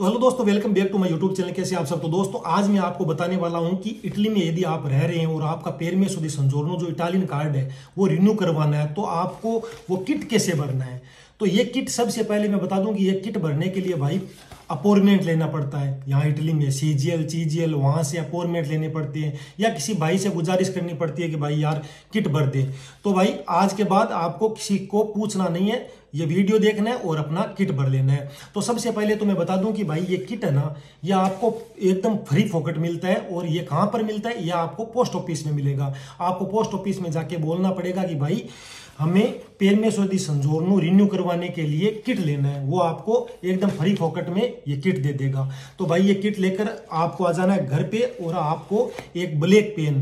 तो हेलो दोस्तों welcome back to my YouTube channel कैसे आप सब तो दोस्तों आज मैं आपको बताने वाला हूं कि इटली में यदि आप रह रहे हैं और आपका पेर में सुधी संजोरनो जो इटालियन कार्ड है वो रिन्यू करवाना है तो आपको वो किट कैसे भरना है तो ये किट सबसे पहले मैं बता दूं कि ये किट भरने के लिए भाई अपोरमेंट लेना पड़ता है यहाँ इटली में सी जी एल ची जी एल वहाँ से अपोरमेंट लेने पड़ती है या किसी भाई से गुजारिश करनी पड़ती है कि भाई यार किट भर दे तो भाई आज के बाद आपको किसी को पूछना नहीं है ये वीडियो देखना है और अपना किट भर लेना है तो सबसे पहले तो मैं बता दूं कि भाई ये किट है ना ये आपको एकदम फ्री फोकट मिलता है और ये कहाँ पर मिलता है यह आपको पोस्ट ऑफिस में मिलेगा आपको पोस्ट ऑफिस में जाके बोलना पड़ेगा कि भाई हमें पेन सौदी संजोरनो रिन्यू करवाने के लिए किट लेना है वो आपको एकदम फ्री फोकट में ये किट दे देगा तो भाई ये किट लेकर आपको आ जाना है घर पे और आपको एक ब्लैक पेन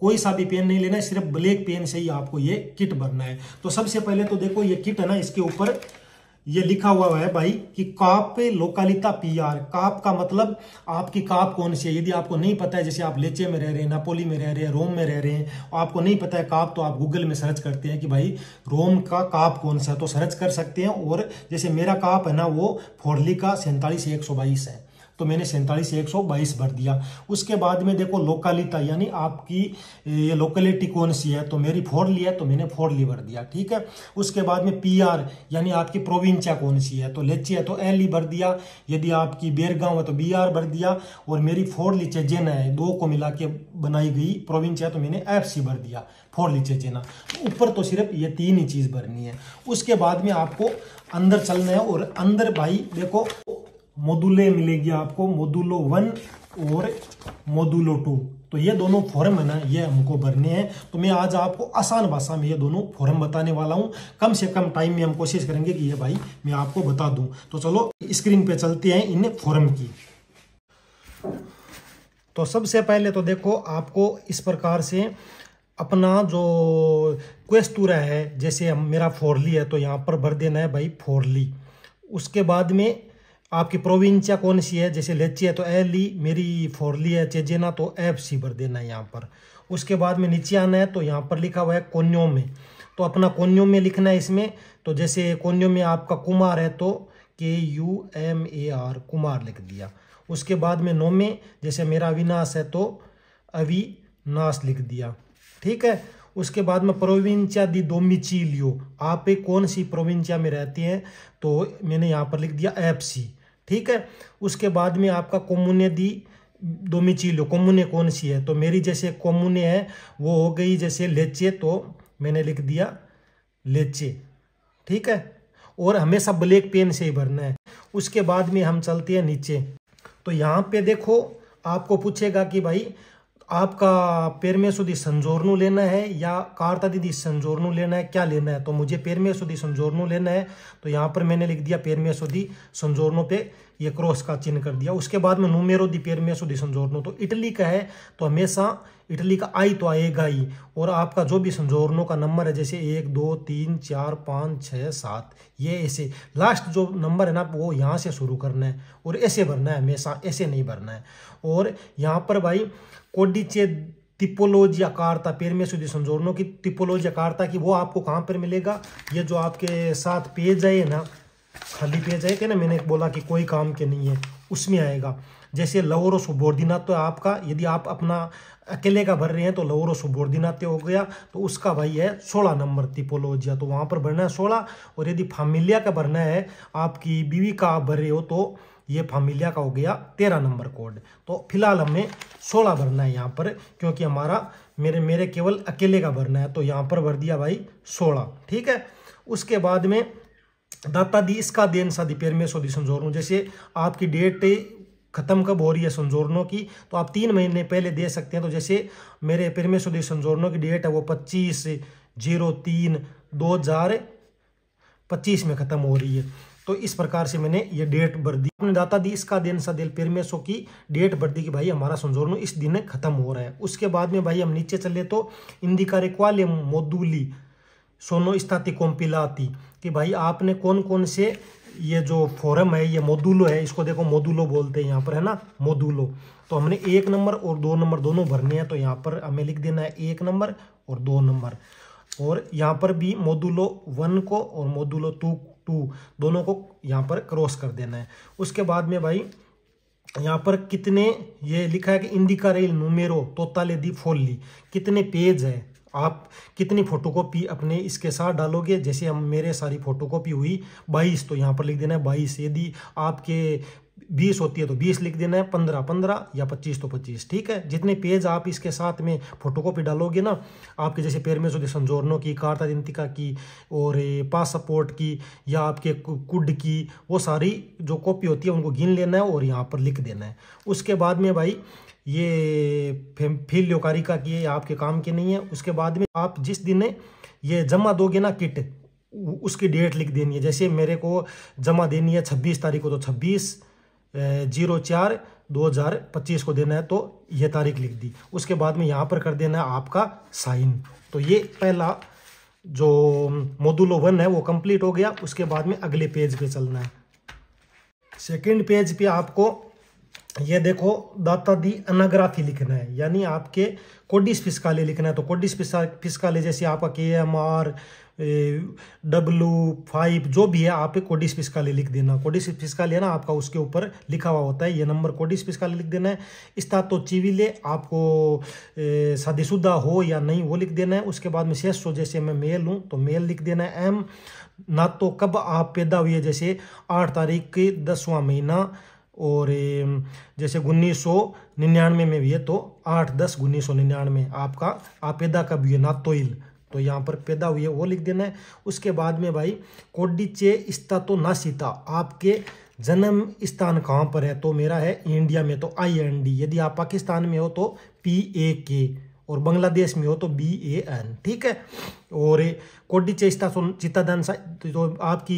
कोई सा भी पेन नहीं लेना है सिर्फ ब्लैक पेन से ही आपको ये किट भरना है तो सबसे पहले तो देखो ये किट है ना इसके ऊपर ये लिखा हुआ है भाई कि काप पे लोकालिता पीआर काप का मतलब आपकी काप कौन सी है यदि आपको नहीं पता है जैसे आप लेचे में रह रहे हैं नापोली में रह रहे हैं रोम में रह रहे हैं और आपको नहीं पता है काप तो आप गूगल में सर्च करते हैं कि भाई रोम का काप कौन सा है तो सर्च कर सकते हैं और जैसे मेरा काप है ना वो फोरली का सैंतालीस एक है तो मैंने सैंतालीस एक सौ बाईस भर दिया उसके बाद में देखो लोकालिता यानी आपकी ये लोकेलिटी कौन सी है तो मेरी ली है तो मैंने फोरली भर दिया ठीक है उसके बाद में पी आर यानी आपकी प्रोविंचा कौन सी है तो लेची है तो एल ई भर दिया यदि आपकी बेरगांव है तो बी आर भर दिया और मेरी फोर लीचे चेजेना है दो को मिला के बनाई गई प्रोविंच है तो मैंने एफ सी भर दिया फोर चेजेना जेना ऊपर तो सिर्फ ये तीन ही चीज़ भरनी है उसके बाद में आपको अंदर चलना है और अंदर भाई देखो मोदुले मिलेगी आपको मोदुलो वन और मोदुलो टू तो ये दोनों फॉर्म है ना ये हमको भरने हैं तो मैं आज आपको आसान भाषा में ये दोनों फॉर्म बताने वाला हूँ कम से कम टाइम में हम कोशिश करेंगे कि ये भाई मैं आपको बता दूँ तो चलो स्क्रीन पे चलते हैं इन फॉर्म की तो सबसे पहले तो देखो आपको इस प्रकार से अपना जो क्वेस्तूरा है जैसे हम मेरा फोरली है तो यहाँ पर भर देना है भाई फोरली उसके बाद में आपकी प्रोविंसिया कौन सी है जैसे लेची है तो ए ली मेरी फोरली है चेजेना तो एफ सी भर देना है यहाँ पर उसके बाद में नीचे आना है तो यहाँ पर लिखा हुआ है कोन्यो में तो अपना कोन्यो में लिखना है इसमें तो जैसे कोन्यो में आपका कुमार है तो K U M A R Kumar लिख दिया उसके बाद में नौ में जैसे मेरा अविनाश है तो अविनाश लिख दिया ठीक है उसके बाद में प्रोविंचा दी डोमिचिलियो आप कौन सी प्रोविंचा में रहते हैं तो मैंने यहाँ पर लिख दिया एफ सी ठीक है उसके बाद में आपका कोमुने दी डोमिचिलियो कोमुने कौन सी है तो मेरी जैसे कोमुने है वो हो गई जैसे लेचे तो मैंने लिख दिया लेचे ठीक है और हमेशा ब्लैक पेन से ही भरना है उसके बाद में हम चलते हैं नीचे तो यहाँ पे देखो आपको पूछेगा कि भाई आपका पेरमेसो दी संजोरनू लेना है या कारता दीदी संजोरनू लेना है क्या लेना है तो मुझे पेरमेसो दी संजोरनू लेना है तो यहाँ पर मैंने लिख दिया पेरमेसो दी संजोरनू पे ये क्रॉस का चिन्ह कर दिया उसके बाद में नूमेरो दी पेरमेसो दी संजोरनू तो इटली का है तो हमेशा इटली का आई तो आएगा ही और आपका जो भी संजोरनों का नंबर है जैसे एक दो तीन चार पाँच छः सात ये ऐसे लास्ट जो नंबर है ना वो यहाँ से शुरू करना है और ऐसे भरना है हमेशा ऐसे नहीं भरना है और यहाँ पर भाई कोडिचे टिपोलॉजी अकारता पेर में सुधी संजोरनों की टिपोलॉजी अकारता की वो आपको कहाँ पर मिलेगा ये जो आपके साथ पेज आए ना खाली पेज आए थे ना मैंने बोला कि कोई काम के नहीं है उसमें आएगा जैसे लवोरो तो आपका यदि आप अपना अकेले का भर रहे हैं तो लवर लवोरो सुबोर्दिनाते हो गया तो उसका भाई है सोलह नंबर तिपोलोजिया तो वहाँ पर भरना है सोलह और यदि फामिलिया का भरना है आपकी बीवी का आप भर रहे हो तो ये फामिलिया का हो गया तेरह नंबर कोड तो फिलहाल हमें सोलह भरना है यहाँ पर क्योंकि हमारा मेरे मेरे केवल अकेले का भरना है तो यहाँ पर भर दिया भाई सोलह ठीक है उसके बाद में दाता दी इसका देन सा दिपेर में सो दिशन जोर जैसे आपकी डेट ख़त्म कब हो रही है संजोरनों की तो आप तीन महीने पहले दे सकते हैं तो जैसे मेरे परमेश्वरी संजोरनों की डेट है वो पच्चीस जीरो तीन दो हज़ार पच्चीस में ख़त्म हो रही है तो इस प्रकार से मैंने ये डेट भर दी अपने दाता दी इसका दिन सा दिल पिरमेसो की डेट भर दी कि भाई हमारा संजोरनो इस दिन खत्म हो रहा है उसके बाद में भाई हम नीचे चले तो इंदिकारे क्वाले मोदूली सोनो स्थाति कोम्पिलाती कि भाई आपने कौन कौन से ये जो फोरम है ये मोदुलो है इसको देखो मोदुलो बोलते हैं यहाँ पर है ना मोदुलो तो हमने एक नंबर और दो नंबर दोनों भरने हैं तो यहाँ पर हमें लिख देना है एक नंबर और दो नंबर और यहाँ पर भी मोदुलो वन को और मोदुलो टू टू दोनों को यहाँ पर क्रॉस कर देना है उसके बाद में भाई यहाँ पर कितने ये लिखा है कि इंडिका रेल नुमेरो तोताले दी फोल्ली कितने पेज है आप कितनी फ़ोटोकॉपी अपने इसके साथ डालोगे जैसे हम मेरे सारी फ़ोटोकॉपी हुई बाईस तो यहाँ पर लिख देना है बाईस यदि आपके बीस होती है तो बीस लिख देना है पंद्रह पंद्रह या पच्चीस तो पच्चीस ठीक है जितने पेज आप इसके साथ में फोटोकॉपी डालोगे ना आपके जैसे पेर में संजोरनों की कार्ता दिंतिका की और पास सपोर्ट की या आपके कुड की वो सारी जो कॉपी होती है उनको गिन लेना है और यहाँ पर लिख देना है उसके बाद में भाई ये फील लोकारी का किए ये आपके काम के नहीं है उसके बाद में आप जिस दिन ये जमा दोगे ना किट उसकी डेट लिख देनी है जैसे मेरे को जमा देनी है छब्बीस तारीख को तो छब्बीस जीरो चार दो हज़ार पच्चीस को देना है तो ये तारीख लिख दी उसके बाद में यहाँ पर कर देना है आपका साइन तो ये पहला जो मोडुलो वन है वो कंप्लीट हो गया उसके बाद में अगले पेज पे चलना है सेकंड पेज पे आपको ये देखो दाता दी अनाग्राफी लिखना है यानी आपके कोडिस फिस्काले लिखना है तो कोडिस फिस्काले जैसे आपका के एम आर डब्लू फाइव जो भी है आप कोडिस फिस्काले लिख देना कोडिस फिस्काले है ना आपका उसके ऊपर लिखा हुआ होता है ये नंबर कोडिस फिस्काले लिख देना है इस्ता तो चिविले आपको शादीशुदा हो या नहीं वो लिख देना है उसके बाद में शेष हो जैसे मैं मेल हूँ तो मेल लिख देना है एम ना तो कब आप पैदा हुए जैसे आठ तारीख के दसवां महीना और जैसे उन्नीस सौ निन्यानवे में भी है तो आठ दस उन्नीस सौ निन्यानवे आपका आपेदा कब हुए ना नातोइल तो यहाँ पर पैदा हुई है वो लिख देना है उसके बाद में भाई कोडिचे इस्ता तो ना सीता आपके जन्म स्थान कहाँ पर है तो मेरा है इंडिया में तो आई एन डी यदि आप पाकिस्तान में हो तो पी ए के और बांग्लादेश में हो तो बी ए एन ठीक है और कोडी चेस्टा चित्तादानसा तो आपकी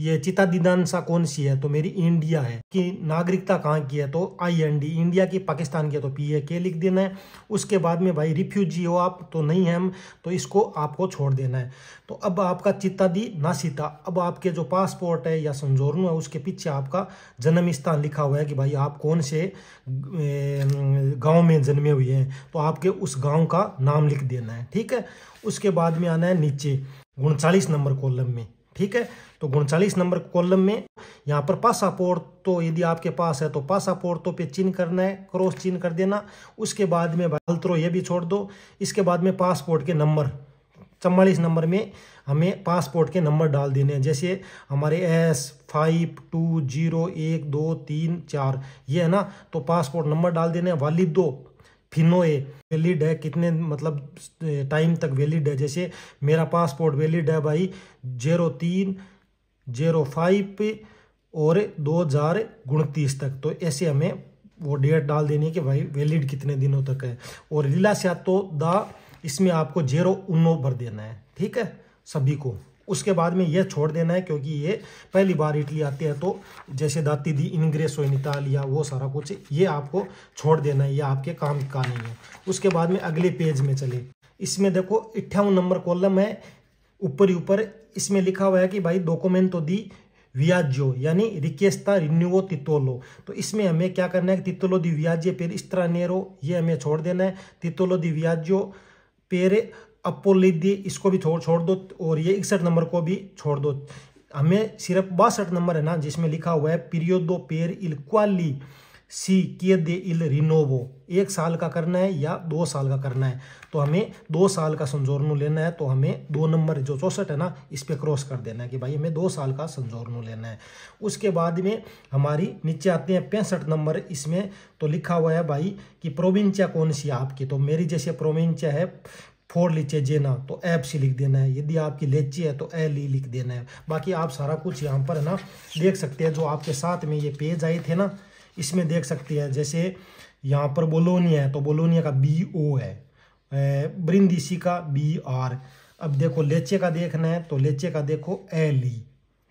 ये चित्तादिदानसा कौन सी है तो मेरी इंडिया है कि नागरिकता कहाँ की है तो आई एन डी इंडिया की पाकिस्तान की है तो पी ए के लिख देना है उसके बाद में भाई रिफ्यूजी हो आप तो नहीं है हम तो इसको आपको छोड़ देना है तो अब आपका चित्तादी नासिता अब आपके जो पासपोर्ट है या संजोरन है उसके पीछे आपका जन्म स्थान लिखा हुआ है कि भाई आप कौन से गाँव में जन्मे हुए हैं तो आपके उस गाँव का नाम लिख देना है ठीक है उसके बाद में में आना है नीचे उनचालीस नंबर कॉलम में ठीक है तो उनचालीस नंबर कॉलम में यहाँ पर पासापोर्ट तो यदि आपके पास है तो पासापोर्ट तो पे चिन्ह करना है क्रॉस चिन्ह कर देना उसके बाद में बालत्रो ये भी छोड़ दो इसके बाद में पासपोर्ट के नंबर चवालीस नंबर में हमें पासपोर्ट के नंबर डाल देने हैं जैसे हमारे एस फाइव टू जीरो एक दो तीन चार ये है ना तो पासपोर्ट नंबर डाल देने हैं वालिद दो फिनो है वैलिड है कितने मतलब टाइम तक वैलिड है जैसे मेरा पासपोर्ट वैलिड है भाई जेरो तीन जेरो फाइव और दो हज़ार उनतीस तक तो ऐसे हमें वो डेट डाल देनी है कि भाई वैलिड कितने दिनों तक है और लीला से तो दा इसमें आपको जेरो उन्नो भर देना है ठीक है सभी को उसके बाद में यह छोड़ देना है क्योंकि ये पहली बार इटली आते हैं तो जैसे दाती दी इनग्रेसो इन इटालिया वो सारा कुछ ये आपको छोड़ देना है ये आपके काम का नहीं है उसके बाद में अगले पेज में चले इसमें देखो अट्ठावन नंबर कॉलम है ऊपर ही ऊपर इसमें लिखा हुआ है कि भाई डॉक्यूमेंट तो दी वियाज्यो यानी रिकेस्ता रिन्यूवो तितोलो तो इसमें हमें क्या करना है तितोलो दी वियाज्य पेर इस तरह नेरो ये हमें छोड़ देना है तितोलो दी वियाज्यो पेरे अपो दिए इसको भी छोड़ छोड़ दो और ये इकसठ नंबर को भी छोड़ दो हमें सिर्फ बासठ नंबर है ना जिसमें लिखा हुआ है पीरियोदो पेर इल क्वाली सी किए दे इल रिनोवो एक साल का करना है या दो साल का करना है तो हमें दो साल का संजोरनु लेना है तो हमें दो नंबर जो चौंसठ है ना इस पर क्रॉस कर देना है कि भाई हमें दो साल का संजोरनु लेना है उसके बाद में हमारी नीचे आते हैं पैंसठ नंबर इसमें तो लिखा हुआ है भाई कि प्रोविंचा कौन सी है आपकी तो मेरी जैसे प्रोविंचा है फोर लीचे जेना तो ऐप सी लिख देना है यदि आपकी लेची है तो ए ली लिख देना है बाकी आप सारा कुछ यहाँ पर है ना देख सकते हैं जो आपके साथ में ये पेज आए थे ना इसमें देख सकते हैं जैसे यहाँ पर बोलोनिया है तो बोलोनिया का बी ओ है ब्रिंदीसी का बी आर अब देखो लेचे का देखना है तो लेचे का देखो ए ली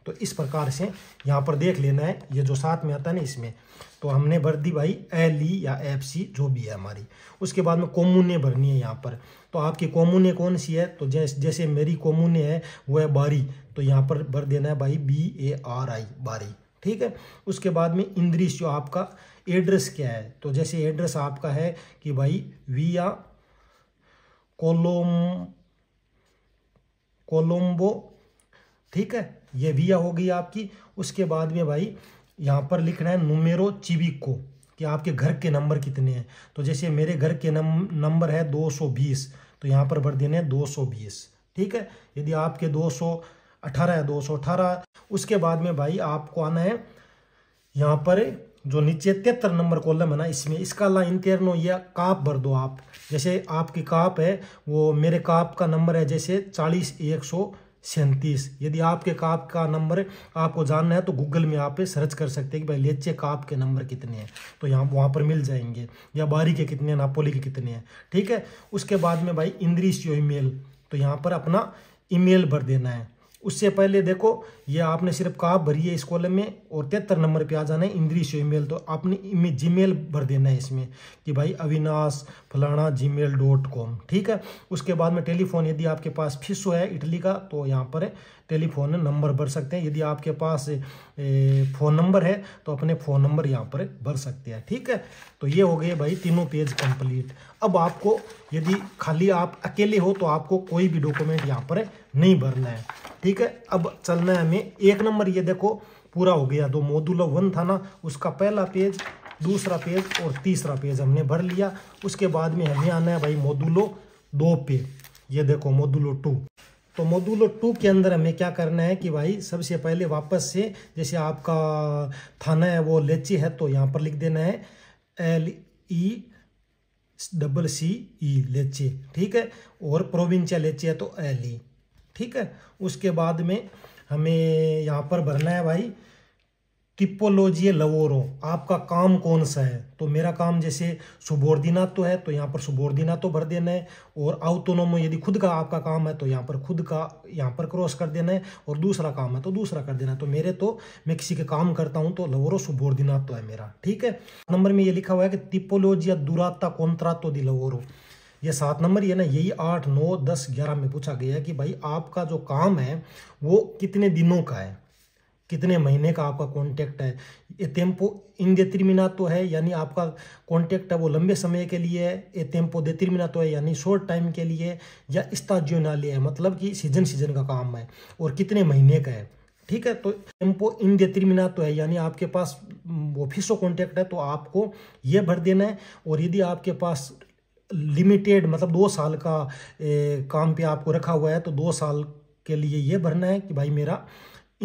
तो इस प्रकार से यहाँ पर देख लेना है ये जो साथ में आता है ना इसमें तो हमने भर दी भाई एल ई या एफ सी जो भी है हमारी उसके बाद में कोमुने भरनी है यहाँ पर तो आपकी कॉमुने कौन सी है तो जैसे जैसे मेरी कॉमुने है वो है बारी तो यहाँ पर भर देना है भाई बी ए आर आई बारी ठीक है उसके बाद में इंद्रिश जो आपका एड्रेस क्या है तो जैसे एड्रेस आपका है कि भाई या कोलोम कोलोम्बो ठीक है ये भी हो गई आपकी उसके बाद में भाई यहाँ पर लिखना है नुमेरो को कि आपके घर के नंबर कितने हैं तो जैसे मेरे घर के नंबर है 220 तो यहाँ पर भर देने हैं 220 ठीक है यदि आपके 218 है 218 उसके बाद में भाई आपको आना है यहाँ पर जो नीचे तिहत्तर नंबर कॉलम है ना इसमें इसका ला इंतरनो या काप भर दो आप जैसे आपकी काप है वो मेरे काप का नंबर है जैसे चालीस एक सौ सैंतीस यदि आपके काप का नंबर आपको जानना है तो गूगल में आप सर्च कर सकते हैं कि भाई लेचे काप के नंबर कितने हैं तो यहाँ वहाँ पर मिल जाएंगे या बारी के कितने हैं नापोली के कितने हैं ठीक है उसके बाद में भाई इंद्रिश यो ईमेल तो यहाँ पर अपना ईमेल भर देना है उससे पहले देखो ये आपने सिर्फ कहा भरिए इस कॉलम में और तिहत्तर नंबर पे आ जाना है इंद्री शो ईमेल तो आपने जीमेल भर देना है इसमें कि भाई अविनाश फलाना जी मेल डॉट कॉम ठीक है उसके बाद में टेलीफोन यदि आपके पास फिसो है इटली का तो यहाँ पर टेलीफोन नंबर भर सकते हैं यदि आपके पास फ़ोन नंबर है तो अपने फ़ोन नंबर यहाँ पर भर सकते हैं ठीक है तो ये हो गए भाई तीनों पेज कंप्लीट अब आपको यदि खाली आप अकेले हो तो आपको कोई भी डॉक्यूमेंट यहाँ पर नहीं भरना है ठीक है अब चलना है हमें एक नंबर ये देखो पूरा हो गया दो मोदुला वन था ना उसका पहला पेज दूसरा पेज और तीसरा पेज हमने भर लिया उसके बाद में हमें आना है भाई मोदूलो दो पे ये देखो मोदूलो टू तो मोदूलो टू के अंदर हमें क्या करना है कि भाई सबसे पहले वापस से जैसे आपका थाना है वो लेची है तो यहाँ पर लिख देना है L E e double C E लेचे ठीक है और प्रोविंशिया लेचे है तो एल ई ठीक है उसके बाद में हमें यहाँ पर भरना है भाई टिपोलॉजी लवोरो आपका काम कौन सा है तो मेरा काम जैसे सुबोर्दिना तो है तो यहाँ पर सुबोर्दिना तो भर देना है और आउतोनोमो यदि खुद का आपका काम है तो यहाँ पर खुद का यहाँ पर क्रॉस कर देना है और दूसरा काम है तो दूसरा कर देना है तो मेरे तो मैं किसी के काम करता हूँ तो लवोरो सुबोर्दिना तो है मेरा ठीक है नंबर में ये लिखा हुआ है कि तिपोलोजिया दुराता कोंत्रा तो दी लवोरो ये सात नंबर ये ना यही आठ नौ दस ग्यारह में पूछा गया है कि भाई आपका जो काम है वो कितने दिनों का है कितने महीने का आपका कॉन्टैक्ट है ये तेम्पो इन देत्रिमिना तो है यानी आपका कॉन्टैक्ट है वो लंबे समय के लिए है ये तेम्पो देत्रिमिना तो है यानी शॉर्ट टाइम के लिए या इस्ताजियोनाली है मतलब कि सीजन सीजन का काम है और कितने महीने का है ठीक है तो टेम्पो इन डेत्रिमिना तो है यानी आपके पास ऑफिसो कॉन्टैक्ट है तो आपको ये भर देना है और यदि आपके पास लिमिटेड मतलब दो साल का ए, काम पे आपको रखा हुआ है तो दो साल के लिए ये भरना है कि भाई मेरा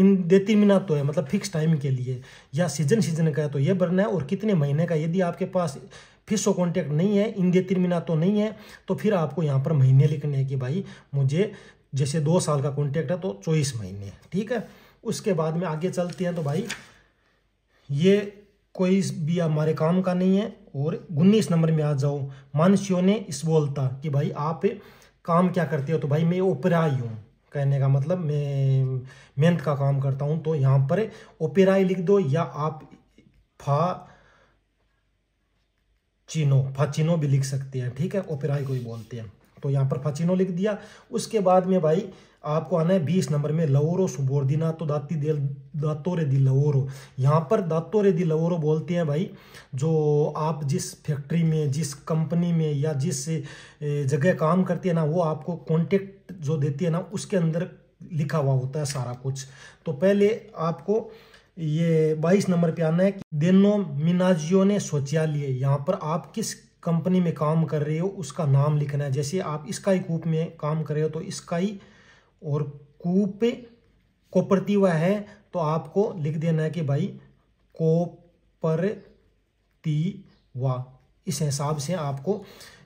इन देती मिना तो है मतलब फिक्स टाइम के लिए या सीजन सीजन का है तो ये भरना है और कितने महीने का यदि आपके पास फिर सो कॉन्टैक्ट नहीं है इन देती मिना तो नहीं है तो फिर आपको यहाँ पर महीने लिखने हैं कि भाई मुझे जैसे दो साल का कॉन्टैक्ट है तो चौबीस महीने ठीक है उसके बाद में आगे चलते हैं तो भाई ये कोई भी हमारे काम का नहीं है और उन्नीस नंबर में आ जाओ मानसियों ने इस बोलता कि भाई आप काम क्या करते हो तो भाई मैं ही हूँ कहने का मतलब मैं मेहनत का काम करता हूँ तो यहाँ पर ओपेराई लिख दो या आप फा चीनो फाचिनो भी लिख सकते हैं ठीक है ओपेराई को ही बोलते हैं तो यहाँ पर फाचिनो लिख दिया उसके बाद में भाई आपको आना है बीस नंबर में लवोरो तो दाती दिल दातोरे दी लवोरो यहाँ पर दातोरे दी लवोरो बोलते हैं भाई जो आप जिस फैक्ट्री में जिस कंपनी में या जिस जगह काम करती है ना वो आपको कॉन्टेक्ट जो देती है ना उसके अंदर लिखा हुआ होता है सारा कुछ तो पहले आपको ये बाईस नंबर पे आना है देनो मिनाजियो ने सोचा लिए यहाँ पर आप किस कंपनी में काम कर रहे हो उसका नाम लिखना है जैसे आप स्काई कूप में काम कर रहे हो तो स्काई और कूप हुआ है तो आपको लिख देना है कि भाई कोपरतीवा इस हिसाब से आपको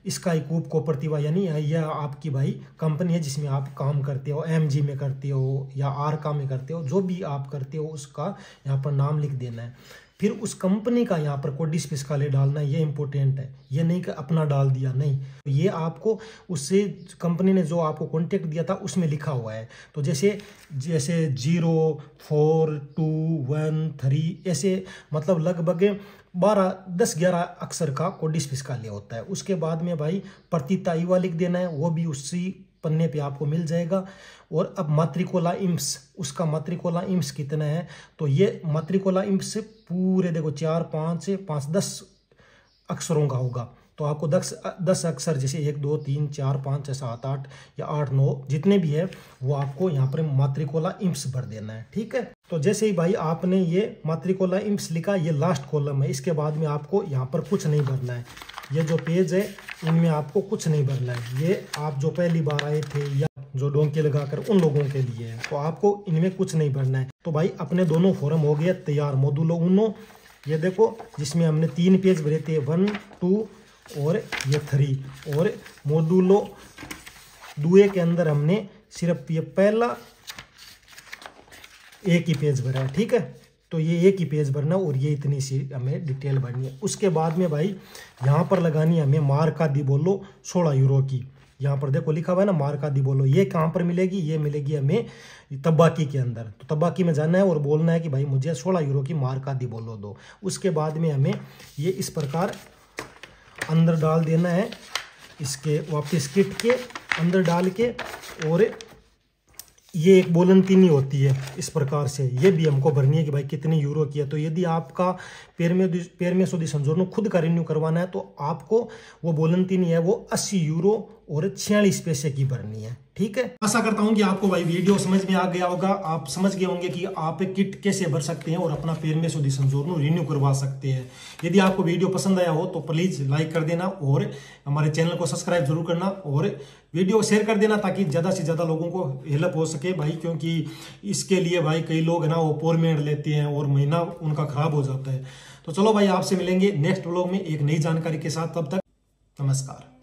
इसका इकूप कोपरतीवा यानी यह आपकी भाई कंपनी है जिसमें आप काम करते हो एम जी में करते हो या आर का में करते हो जो भी आप करते हो उसका यहाँ पर नाम लिख देना है फिर उस कंपनी का यहाँ पर कोडिस पिस्काले डालना ये इंपॉर्टेंट है ये नहीं कि अपना डाल दिया नहीं तो ये आपको उससे कंपनी ने जो आपको कॉन्टेक्ट दिया था उसमें लिखा हुआ है तो जैसे जैसे zero four two one three ऐसे मतलब लगभग बारह दस ग्यारह अक्षर का कोडिस पिस्काले होता है उसके बाद में भाई प्रतिताइवा लिख देना है वो भी उसी पन्ने पे आपको मिल जाएगा और अब मात्रिकोला इम्स उसका मात्रिकोला इम्स कितना है तो ये मात्रिकोला इम्स पूरे देखो चार पाँच से पाँच दस अक्षरों का होगा तो आपको दस दस अक्षर जैसे एक दो तीन चार पाँच छः सात आठ या आठ नौ जितने भी है वो आपको यहाँ पर मात्रिकोला इम्स भर देना है ठीक है तो जैसे ही भाई आपने ये मात्रिकोला इम्स लिखा ये लास्ट कॉलम है इसके बाद में आपको यहाँ पर कुछ नहीं भरना है ये जो पेज है इनमें आपको कुछ नहीं भरना है ये आप जो पहली बार आए थे या जो डोंके लगाकर उन लोगों के लिए है तो आपको इनमें कुछ नहीं भरना है तो भाई अपने दोनों फॉर्म हो गया तैयार मोदूलो उन ये देखो जिसमें हमने तीन पेज भरे थे वन टू और ये थ्री और मोडूलो दुए के अंदर हमने सिर्फ ये पहला एक ही पेज भरा है ठीक है तो ये एक ही e पेज भरना और ये इतनी सी हमें डिटेल भरनी है उसके बाद में भाई यहाँ पर लगानी है हमें मारका दी बोलो सोलह यूरो की यहाँ पर देखो लिखा हुआ है ना का दी बोलो ये कहाँ पर मिलेगी ये मिलेगी हमें तब्बाकी के अंदर तो तब्बाकी में जाना है और बोलना है कि भाई मुझे सोलह यूरो की का दी बोलो दो उसके बाद में हमें ये इस प्रकार अंदर डाल देना है इसके वापस किट के अंदर डाल के और ये एक बोलन नहीं होती है इस प्रकार से ये भी हमको भरनी है कि भाई कितने यूरो की है तो यदि आपका पेर में पेर में सौदी खुद का रिन्यू करवाना है तो आपको वो बोलनती नहीं है वो अस्सी यूरो और छियालीस पैसे की भरनी है ठीक है आशा करता हूँ कि आपको भाई वीडियो समझ में आ गया होगा आप समझ गए होंगे कि आप किट कैसे भर सकते हैं और अपना पेर में सुधी संजोर रिन्यू करवा सकते हैं यदि आपको वीडियो पसंद आया हो तो प्लीज़ लाइक कर देना और हमारे चैनल को सब्सक्राइब जरूर करना और वीडियो शेयर कर देना ताकि ज़्यादा से ज़्यादा लोगों को हेल्प हो सके भाई क्योंकि इसके लिए भाई कई लोग है ना वो पोरमेंट लेते हैं और महीना उनका ख़राब हो जाता है तो चलो भाई आपसे मिलेंगे नेक्स्ट ब्लॉग में एक नई जानकारी के साथ तब तक नमस्कार